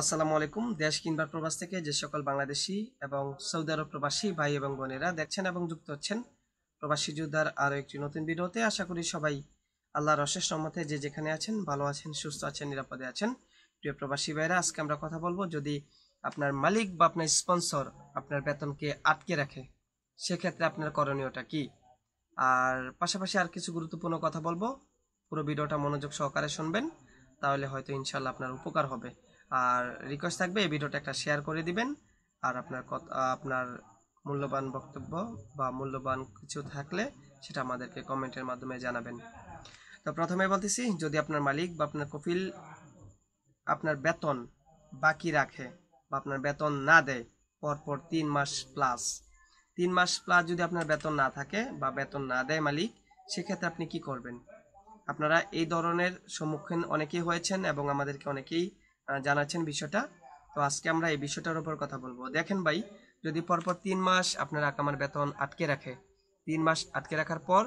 আসসালামু আলাইকুম দেশ কিংবা প্রবাস থেকে যে সকল বাংলাদেশি এবং সৌদি আরব প্রবাসী ভাই এবং বোনেরা দেখছেন এবং যুক্ত হচ্ছেন প্রবাসী যোদ্ধার আরও একটি নতুন ভিডিওতে আশা করি সবাই আল্লাহর অশেষ সম্মতে যে যেখানে আছেন ভালো আছেন সুস্থ আছেন নিরাপদে আছেন প্রিয় প্রবাসী ভাইরা আজকে আমরা কথা বলবো যদি আপনার মালিক বা আপনার স্পন্সর আপনার বেতনকে আটকে রাখে সেক্ষেত্রে আপনার করণীয়টা কি আর পাশাপাশি আর কিছু গুরুত্বপূর্ণ কথা বলবো পুরো ভিডিওটা মনোযোগ সহকারে শুনবেন তাহলে হয়তো ইনশাল্লাহ আপনার উপকার হবে আর রিকোয়েস্ট থাকবে এই ভিডিওটা একটা শেয়ার করে দিবেন আর আপনার আপনার মূল্যবান বক্তব্য বা মূল্যবান কিছু থাকলে সেটা আমাদেরকে কমেন্টের মাধ্যমে জানাবেন তো প্রথমে বলতেছি যদি আপনার মালিক বা আপনার কফিল আপনার বেতন বাকি রাখে বা আপনার বেতন না দেয় পরপর তিন মাস প্লাস তিন মাস প্লাস যদি আপনার বেতন না থাকে বা বেতন না দেয় মালিক সেক্ষেত্রে আপনি কি করবেন আপনারা এই ধরনের সম্মুখীন অনেকেই হয়েছেন এবং আমাদেরকে অনেকেই জানাচ্ছেন বিষয়টা তো আজকে আমরা এই বিষয়টার উপর কথা বলবো দেখেন ভাই যদি পরপর তিন মাস আপনার আকামার বেতন আটকে রাখে তিন মাস আটকে রাখার পর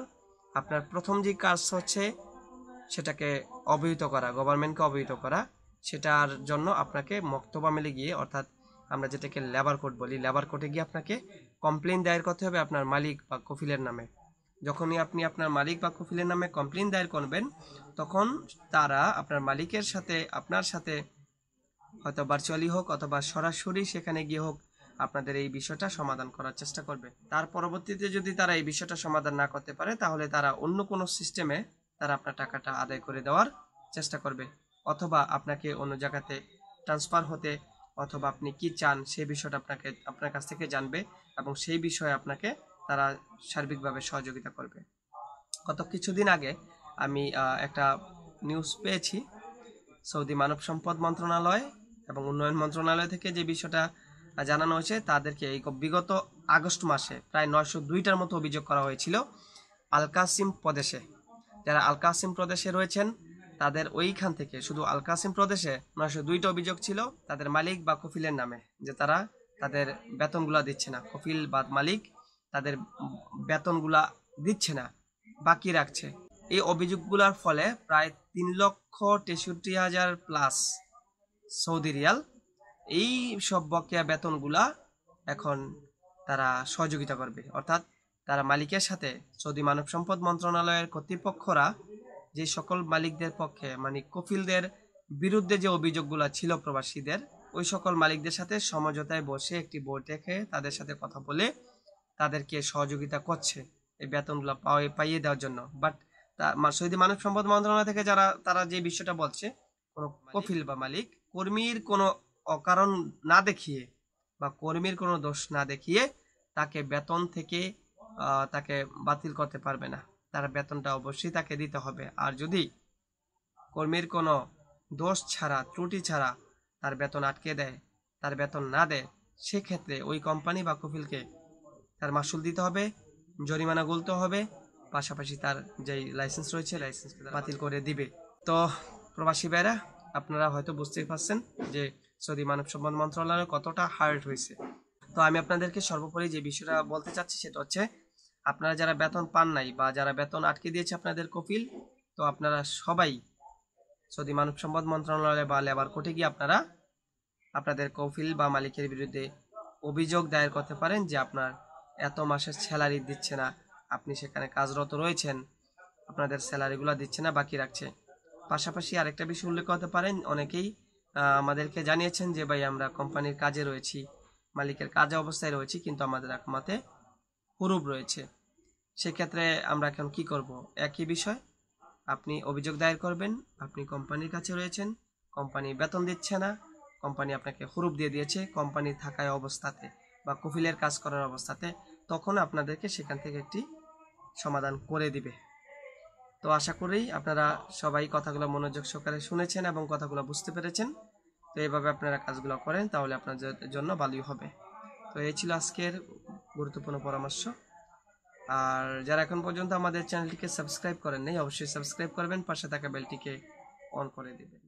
আপনার প্রথম যে কাজ হচ্ছে সেটাকে অবহিত করা গভর্নমেন্টকে অবহিত করা সেটার জন্য আপনাকে মক্তবা মেলে গিয়ে অর্থাৎ আমরা যেটাকে লেবার কোর্ট বলি লেবার কোর্টে গিয়ে আপনাকে কমপ্লেন দায়ের করতে হবে আপনার মালিক বা কফিলের নামে যখনই আপনি আপনার মালিক বা কফিলের নামে কমপ্লেন দায়ের করবেন তখন তারা আপনার মালিকের সাথে আপনার সাথে হয়তো ভার্চুয়ালি হোক অথবা সরাসরি সেখানে গিয়ে হোক আপনাদের এই বিষয়টা সমাধান করার চেষ্টা করবে তার পরবর্তীতে যদি তারা এই বিষয়টা সমাধান না করতে পারে তাহলে তারা অন্য কোনো সিস্টেমে তারা আপনার টাকাটা আদায় করে দেওয়ার চেষ্টা করবে অথবা আপনাকে অন্য জায়গাতে ট্রান্সফার হতে অথবা আপনি কি চান সেই বিষয়টা আপনাকে আপনার কাছ থেকে জানবে এবং সেই বিষয়ে আপনাকে তারা সার্বিকভাবে সহযোগিতা করবে গত কিছুদিন আগে আমি একটা নিউজ পেয়েছি সৌদি মানব সম্পদ মন্ত্রণালয় এবং উন্নয়ন মন্ত্রণালয় থেকে যে বিষয়টা জানানো হয়েছে তাদেরকে এই বিগত আগস্ট মাসে প্রায় নয়শো দুইটার মতো অভিযোগ করা হয়েছিল আলকাসিম প্রদেশে যারা আলকাসিম প্রদেশে রয়েছেন তাদের ওইখান থেকে শুধু আলকাসিম প্রদেশে নয়শো দুইটা অভিযোগ ছিল তাদের মালিক বা কফিলের নামে যে তারা তাদের বেতনগুলা দিচ্ছে না কফিল বা মালিক তাদের বেতনগুলা দিচ্ছে না বাকি রাখছে এই অভিযোগগুলোর ফলে প্রায় তিন লক্ষ তেষট্টি হাজার প্লাস সৌদি রিয়াল এই সব বকেয়া বেতনগুলা এখন তারা সহযোগিতা করবে অর্থাৎ তারা মালিকের সাথে সৌদি মানব সম্পদ মন্ত্রণালয়ের কর্তৃপক্ষরা যে সকল মালিকদের পক্ষে মানে কফিলদের বিরুদ্ধে যে অভিযোগগুলো ছিল প্রবাসীদের ওই সকল মালিকদের সাথে সমঝোতায় বসে একটি বই রেখে তাদের সাথে কথা বলে তাদেরকে সহযোগিতা করছে এই বেতনগুলো পাওয়া পাইয়ে দেওয়ার জন্য বাট সৌদি মানব সম্পদ মন্ত্রণালয় থেকে যারা তারা যে বিষয়টা বলছে কোনো কফিল বা মালিক কর্মীর কোনো অকারণ না দেখিয়ে বা কর্মীর কোনো দোষ না দেখিয়ে তাকে বেতন থেকে তাকে বাতিল করতে পারবে না তার বেতনটা অবশ্যই তাকে দিতে হবে আর যদি কর্মীর কোনো দোষ ছাড়া ত্রুটি ছাড়া তার বেতন আটকে দেয় তার বেতন না দেয় সেক্ষেত্রে ওই কোম্পানি বা কফিলকে তার মাসুল দিতে হবে জরিমানা গুলতে হবে পাশাপাশি তার যেই লাইসেন্স রয়েছে লাইসেন্স বাতিল করে দিবে তো প্রবাসী ভাইরা আপনারা হয়তো বুঝতেই পারছেন যে সৌদি মানব সম্পদ মন্ত্রণালয় কতটা হার্ড হয়েছে তো আমি আপনাদেরকে সর্বোপরি যে বিষয়টা বলতে চাচ্ছি সেটা হচ্ছে আপনারা যারা বেতন পান নাই বা যারা বেতন আটকে দিয়েছে আপনাদের কপিল তো আপনারা সবাই সৌদি মানব সম্পদ মন্ত্রণালয় বা লেবার কোর্টে গিয়ে আপনারা আপনাদের কফিল বা মালিকের বিরুদ্ধে অভিযোগ দায়ের করতে পারেন যে আপনার এত মাসের স্যালারি দিচ্ছে না আপনি সেখানে কাজরত রয়েছেন আপনাদের স্যালারিগুলো দিচ্ছে না বাকি রাখছে পাশাপাশি আরেকটা বিষয় উল্লেখ করতে পারেন অনেকেই আমাদেরকে জানিয়েছেন যে ভাই আমরা কোম্পানির কাজে রয়েছি মালিকের কাজে অবস্থায় রয়েছি কিন্তু আমাদের একমাতে হুরুব রয়েছে সেক্ষেত্রে আমরা এখন কি করব একই বিষয় আপনি অভিযোগ দায়ের করবেন আপনি কোম্পানির কাছে রয়েছেন কোম্পানি বেতন দিচ্ছে না কোম্পানি আপনাকে হুরুপ দিয়ে দিয়েছে কোম্পানি থাকায় অবস্থাতে বা কফিলের কাজ করার অবস্থাতে তখন আপনাদেরকে সেখান থেকে একটি সমাধান করে দিবে তো আশা করি আপনারা সবাই কথাগুলো মনোযোগ সহকারে শুনেছেন এবং কথাগুলো বুঝতে পেরেছেন তো এভাবে আপনারা কাজগুলো করেন তাহলে আপনাদের জন্য ভালোই হবে তো এই ছিল আজকের গুরুত্বপূর্ণ পরামর্শ আর যারা এখন পর্যন্ত আমাদের চ্যানেলটিকে সাবস্ক্রাইব করেন নেই অবশ্যই সাবস্ক্রাইব করবেন পাশে থাকা বেলটিকে অন করে দেবেন